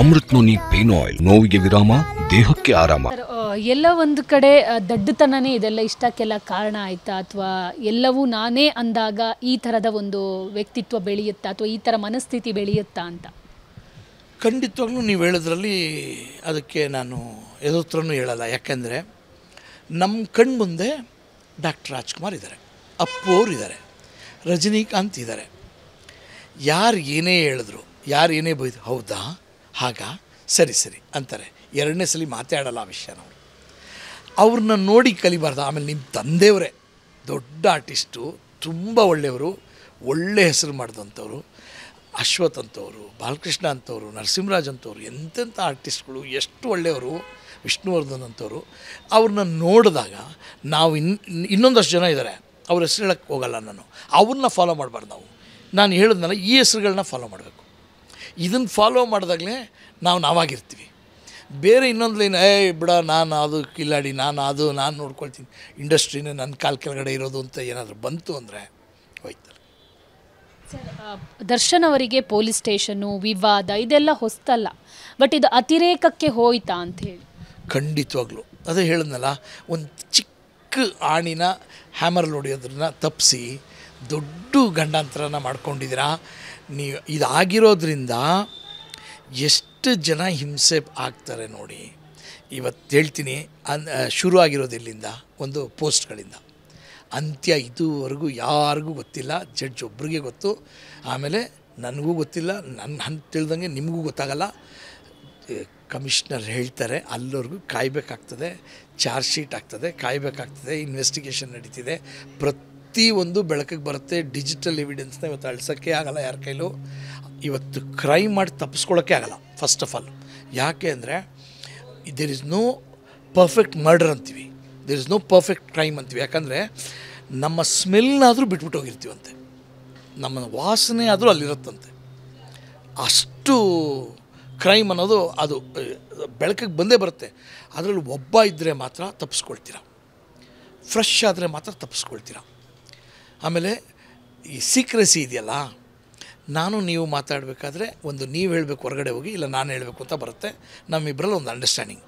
Amrit Noni pain oil ನೋವಿಗೆ ವಿರಾಮ ದೇಹಕ್ಕೆ ಆರಾಮ ಎಲ್ಲ ಒಂದು ಕಡೆ ದಡ್ಡತನನೇ ಇದೆಲ್ಲ ಇಷ್ಟಕ್ಕೆಲ್ಲ ಕಾರಣ ಆಯ್ತಾ ಅಥವಾ ಎಲ್ಲವೂ ನಾನೇ ಅಂದಾಗ ಈ ಥರದ ಒಂದು ವ್ಯಕ್ತಿತ್ವ ಬೆಳೆಯುತ್ತಾ ಅಥವಾ ಈ ಥರ ಮನಸ್ಥಿತಿ ಬೆಳೆಯುತ್ತಾ ಅಂತ ಖಂಡಿತವಾಗ್ಲೂ ನೀವು ಹೇಳೋದ್ರಲ್ಲಿ ಅದಕ್ಕೆ ನಾನು ಎದುತ್ರನೂ ಹೇಳಲ್ಲ ಯಾಕೆಂದರೆ ನಮ್ಮ ಕಣ್ಣು ಮುಂದೆ ಡಾಕ್ಟರ್ ರಾಜ್ಕುಮಾರ್ ಇದ್ದಾರೆ ಅಪ್ಪು ಅವರು ಇದ್ದಾರೆ ರಜನಿಕಾಂತ್ ಇದ್ದಾರೆ ಯಾರು ಏನೇ ಹೇಳಿದ್ರು ಯಾರು ಏನೇ ಬೈದ್ರು ಹೌದಾ ಆಗ ಸರಿ ಸರಿ ಅಂತಾರೆ ಎರಡನೇ ಸಲ ಮಾತಾಡಲ್ಲ ಆ ವಿಷಯ ನಾವು ಅವ್ರನ್ನ ನೋಡಿ ಕಲಿಬಾರ್ದು ಆಮೇಲೆ ನಿಮ್ಮ ತಂದೆಯವರೇ ದೊಡ್ಡ ಆರ್ಟಿಸ್ಟು ತುಂಬ ಒಳ್ಳೆಯವರು ಒಳ್ಳೆ ಹೆಸರು ಮಾಡಿದಂಥವ್ರು ಅಶ್ವಥ್ ಅಂತವರು ಬಾಲಕೃಷ್ಣ ಅಂತವರು ನರಸಿಂಹರಾಜ್ ಅಂಥವ್ರು ಎಂತೆಂಥ ಆರ್ಟಿಸ್ಟ್ಗಳು ಎಷ್ಟು ಒಳ್ಳೆಯವರು ವಿಷ್ಣುವರ್ಧನ್ ಅಂಥವ್ರು ಅವ್ರನ್ನ ನೋಡಿದಾಗ ನಾವು ಇನ್ ಇನ್ನೊಂದಷ್ಟು ಜನ ಇದ್ದಾರೆ ಅವ್ರ ಹೆಸರು ಹೇಳಕ್ಕೆ ಹೋಗಲ್ಲ ನಾನು ಅವ್ರನ್ನ ಫಾಲೋ ಮಾಡಬಾರ್ದು ನಾವು ನಾನು ಹೇಳಿದ್ನಲ್ಲ ಈ ಹೆಸರುಗಳನ್ನ ಫಾಲೋ ಮಾಡಬೇಕು ಇದನ್ನು ಫಾಲೋ ಮಾಡಿದಾಗಲೇ ನಾವು ನಾವಾಗಿರ್ತೀವಿ ಬೇರೆ ಇನ್ನೊಂದು ಲೈನ್ ಏ ಬಿಡ ನಾನು ಅದು ಕಿಲ್ಲಾಡಿ ನಾನು ಅದು ನಾನು ನೋಡ್ಕೊಳ್ತೀನಿ ಇಂಡಸ್ಟ್ರಿನೇ ನನ್ನ ಕಾಲ್ ಕೆಳಗಡೆ ಇರೋದು ಅಂತ ಏನಾದರೂ ಬಂತು ಅಂದರೆ ಹೋಯ್ತಾರೆ ದರ್ಶನ್ ಅವರಿಗೆ ಪೊಲೀಸ್ ಸ್ಟೇಷನು ವಿವಾದ ಇದೆಲ್ಲ ಹೊಸ್ತಲ್ಲ ಬಟ್ ಇದು ಅತಿರೇಕಕ್ಕೆ ಹೋಯ್ತಾ ಅಂತ ಹೇಳಿ ಖಂಡಿತವಾಗ್ಲೂ ಅದೇ ಹೇಳಿದ್ನಲ್ಲ ಒಂದು ಚಿಕ್ಕ ಆಣಿನ ಹ್ಯಾಮರ್ ಅದನ್ನು ತಪ್ಪಿಸಿ ದೊಡ್ಡ ಗಂಡಾಂತರನ ಮಾಡ್ಕೊಂಡಿದ್ದೀರಾ ನೀವು ಇದಾಗಿರೋದ್ರಿಂದ ಎಷ್ಟು ಜನ ಹಿಂಸೆ ಆಗ್ತಾರೆ ನೋಡಿ ಇವತ್ತು ಹೇಳ್ತೀನಿ ಅನ್ ಶುರು ಇಲ್ಲಿಂದ ಒಂದು ಪೋಸ್ಟ್ಗಳಿಂದ ಅಂತ್ಯ ಇದುವರೆಗೂ ಯಾರಿಗೂ ಗೊತ್ತಿಲ್ಲ ಜಡ್ಜ್ ಒಬ್ರಿಗೆ ಗೊತ್ತು ಆಮೇಲೆ ನನಗೂ ಗೊತ್ತಿಲ್ಲ ನನ್ನ ಹಂತ ತಿಳಿದಂಗೆ ನಿಮಗೂ ಗೊತ್ತಾಗಲ್ಲ ಕಮಿಷ್ನರ್ ಹೇಳ್ತಾರೆ ಅಲ್ಲಿವರೆಗೂ ಕಾಯಬೇಕಾಗ್ತದೆ ಚಾರ್ಜ್ ಶೀಟ್ ಆಗ್ತದೆ ಕಾಯಬೇಕಾಗ್ತದೆ ಇನ್ವೆಸ್ಟಿಗೇಷನ್ ನಡೀತಿದೆ ಪ್ರತಿ ಒಂದು ಬೆಳಕಿಗೆ ಬರುತ್ತೆ ಡಿಜಿಟಲ್ ಎವಿಡೆನ್ಸ್ನ ಇವತ್ತು ಅಳಿಸೋಕ್ಕೆ ಆಗಲ್ಲ ಯಾರ ಕೈಲೂ ಇವತ್ತು ಕ್ರೈಮ್ ಮಾಡಿ ತಪ್ಪಿಸ್ಕೊಳ್ಳೋಕ್ಕೆ ಆಗಲ್ಲ ಫಸ್ಟ್ ಆಫ್ ಆಲ್ ಯಾಕೆ ಅಂದರೆ there is no perfect murder ಅಂತೀವಿ there is no perfect crime ಅಂತೀವಿ ಯಾಕಂದರೆ ನಮ್ಮ ಸ್ಮೆಲ್ನಾದರೂ ಬಿಟ್ಬಿಟ್ಟು ಹೋಗಿರ್ತೀವಂತೆ ನಮ್ಮ ವಾಸನೆ ಆದರೂ ಅಲ್ಲಿರುತ್ತಂತೆ ಅಷ್ಟು ಕ್ರೈಮ್ ಅನ್ನೋದು ಅದು ಬೆಳಕಿಗೆ ಬಂದೇ ಬರುತ್ತೆ ಅದರಲ್ಲಿ ಒಬ್ಬ ಇದ್ದರೆ ಮಾತ್ರ ತಪ್ಪಿಸ್ಕೊಳ್ತೀರ ಫ್ರೆಶ್ ಆದರೆ ಮಾತ್ರ ತಪ್ಪಿಸ್ಕೊಳ್ತೀರ ಆಮೇಲೆ ಈ ಸೀಕ್ರೆಸಿ ಇದೆಯಲ್ಲ ನಾನು ನೀವು ಮಾತಾಡಬೇಕಾದ್ರೆ ಒಂದು ನೀವು ಹೇಳಬೇಕು ಹೊರಗಡೆ ಹೋಗಿ ಇಲ್ಲ ನಾನು ಹೇಳಬೇಕು ಅಂತ ಬರುತ್ತೆ ನಮ್ಮಿಬ್ಬರಲ್ಲಿ ಒಂದು ಅಂಡರ್ಸ್ಟ್ಯಾಂಡಿಂಗ್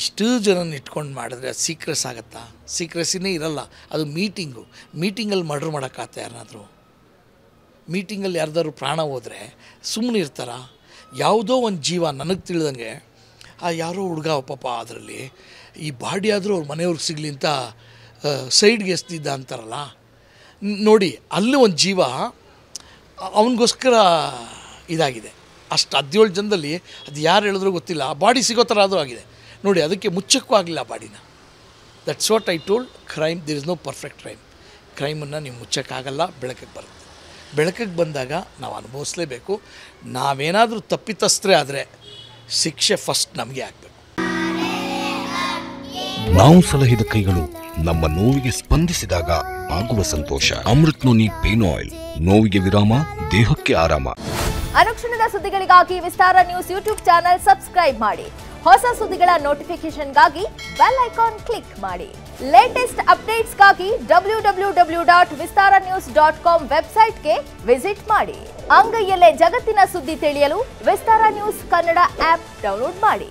ಇಷ್ಟು ಜನನ ಇಟ್ಕೊಂಡು ಮಾಡಿದ್ರೆ ಅದು ಸೀಕ್ರೆಸ್ ಆಗುತ್ತಾ ಸೀಕ್ರೆಸಿನೇ ಇರಲ್ಲ ಅದು ಮೀಟಿಂಗು ಮೀಟಿಂಗಲ್ಲಿ ಮರ್ಡ್ರ್ ಮಾಡೋಕ್ಕಾಗತ್ತೆ ಯಾರನ್ನಾದರೂ ಮೀಟಿಂಗಲ್ಲಿ ಯಾರ್ದಾದ್ರು ಪ್ರಾಣ ಹೋದರೆ ಸುಮ್ಮನೆ ಇರ್ತಾರ ಯಾವುದೋ ಒಂದು ಜೀವ ನನಗೆ ತಿಳಿದಂಗೆ ಆ ಯಾರೋ ಹುಡುಗ ಪಾಪ ಅದರಲ್ಲಿ ಈ ಬಾಡಿ ಆದರೂ ಅವ್ರ ಮನೆಯವ್ರಿಗೆ ಸಿಗಲಿ ಅಂತ ಸೈಡ್ಗೆ ಎಸ್ತಿದ್ದ ಅಂತಾರಲ್ಲ ನೋಡಿ ಅಲ್ಲಿ ಒಂದು ಜೀವ ಅವನಿಗೋಸ್ಕರ ಇದಾಗಿದೆ ಅಷ್ಟು ಹದಿನೇಳು ಜನದಲ್ಲಿ ಅದು ಯಾರು ಹೇಳಿದ್ರೂ ಗೊತ್ತಿಲ್ಲ ಆ ಬಾಡಿ ಸಿಗೋ ಥರ ಆದರೂ ಆಗಿದೆ ನೋಡಿ ಅದಕ್ಕೆ ಮುಚ್ಚಕ್ಕೂ ಆಗಲಿಲ್ಲ ಆ ಬಾಡಿನ that's what I told crime there is no perfect crime ಕ್ರೈಮನ್ನು ನೀವು ಮುಚ್ಚೋಕ್ಕಾಗಲ್ಲ ಬೆಳಕಿಗೆ ಬರುತ್ತೆ ಬೆಳಕಿಗೆ ಬಂದಾಗ ನಾವು ಅನುಭವಿಸಲೇಬೇಕು ನಾವೇನಾದರೂ ತಪ್ಪಿತಸ್ಥರೇ ಆದರೆ ಶಿಕ್ಷೆ ಫಸ್ಟ್ ನಮಗೆ ಆಗಬೇಕು ನಾವು ಸಲಹಿದ ಕೈಗಳು ನಮ್ಮ ನೋವಿಗೆ ಸ್ಪಂದಿಸಿದಾಗ ಆಗುವ ಸಂತೋಷ ಅಮೃತ್ ನೋನಿ ಪೇನ್ ಆಯಿಲ್ ನೋವಿಗೆ ವಿರಾಮ ದೇಹಕ್ಕೆ ಆರಾಮ ಅನುಕ್ಷಣದ ಸುದ್ದಿಗಳಿಗಾಗಿ Vistara news YouTube channel subscribe ಮಾಡಿ ಹೊಸ ಸುದ್ದಿಗಳ ನೋಟಿಫಿಕೇಶನ್ಗಾಗಿ ಬೆಲ್ ಐಕಾನ್ ಕ್ಲಿಕ್ ಮಾಡಿ ಲೇಟೆಸ್ಟ್ ಅಪ್ಡೇಟ್ಸ್ಗಾಗಿ W W W dot Vistara news dot com ವೆಬ್ಸೈಟ್ಗೆ ವಿಸಿಟ್ ಮಾಡಿ ಅಂಗೈಯಲ್ಲೇ ಜಗತ್ತಿನ ಸುದ್ದಿ ತಿಳಿಯಲು Vistara news Kannada app download ಮಾಡಿ